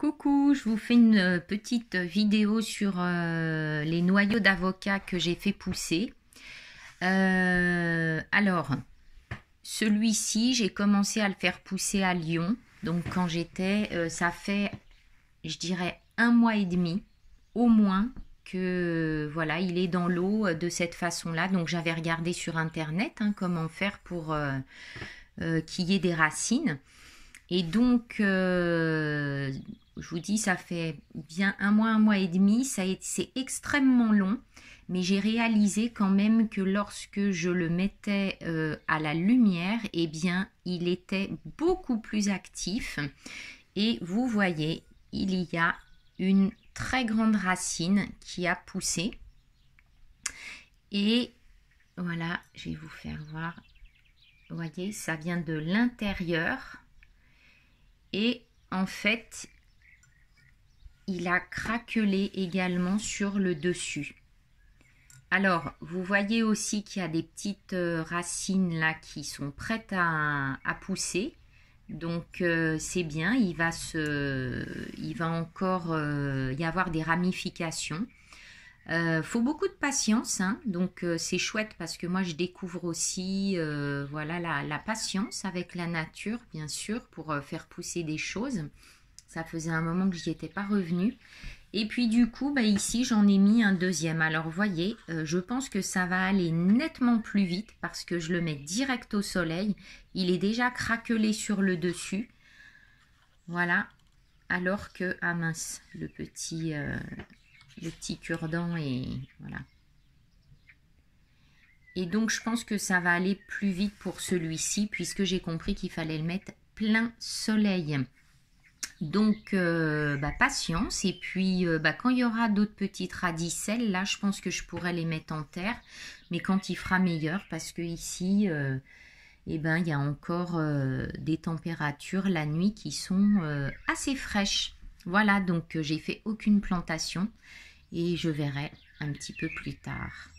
coucou, je vous fais une euh, petite vidéo sur euh, les noyaux d'avocat que j'ai fait pousser. Euh, alors, celui-ci, j'ai commencé à le faire pousser à Lyon. Donc quand j'étais, ça fait, je dirais, un mois et demi, au moins, que voilà, il est dans l'eau de cette façon-là. Donc j'avais regardé sur Internet hein, comment faire pour qu'il y ait des racines. Et donc, euh, je vous dis, ça fait bien un mois, un mois et demi. Ça c'est extrêmement long, mais j'ai réalisé quand même que lorsque je le mettais euh, à la lumière, eh bien, il était beaucoup plus actif. Et vous voyez, il y a une très grande racine qui a poussé. Et voilà, je vais vous faire voir. Vous voyez, ça vient de l'intérieur. Et en fait, il a craquelé également sur le dessus. Alors, vous voyez aussi qu'il y a des petites euh, racines là qui sont prêtes à, pousser. Donc euh, c'est bien, il va se, il va encore euh, y avoir des ramifications. Euh, faut beaucoup de patience, hein. donc euh, c'est chouette parce que moi je découvre aussi euh, voilà la, patience avec la nature, bien sûr, pour faire pousser des choses. Ça faisait un moment que j'y étais pas revenue. Et puis du coup, bah, ici j'en ai mis un deuxième. Alors voyez, je pense que ça va aller nettement plus vite parce que je le mets direct au soleil. Il est déjà craquelé sur le dessus. Voilà. Alors que, ah mince, le petit le petit cure-dent et voilà. Et donc je pense que ça va aller plus vite pour celui-ci puisque j'ai compris qu'il fallait le mettre plein soleil. Donc euh, bah, patience et puis euh, bah, quand il y aura d'autres petites radicelles, là je pense que je pourrais les mettre en terre, mais quand il fera meilleur parce que ici euh, eh ben, il y a encore des températures la nuit qui sont assez fraîches. Voilà, donc j'ai fait aucune plantation et je verrai un petit peu plus tard.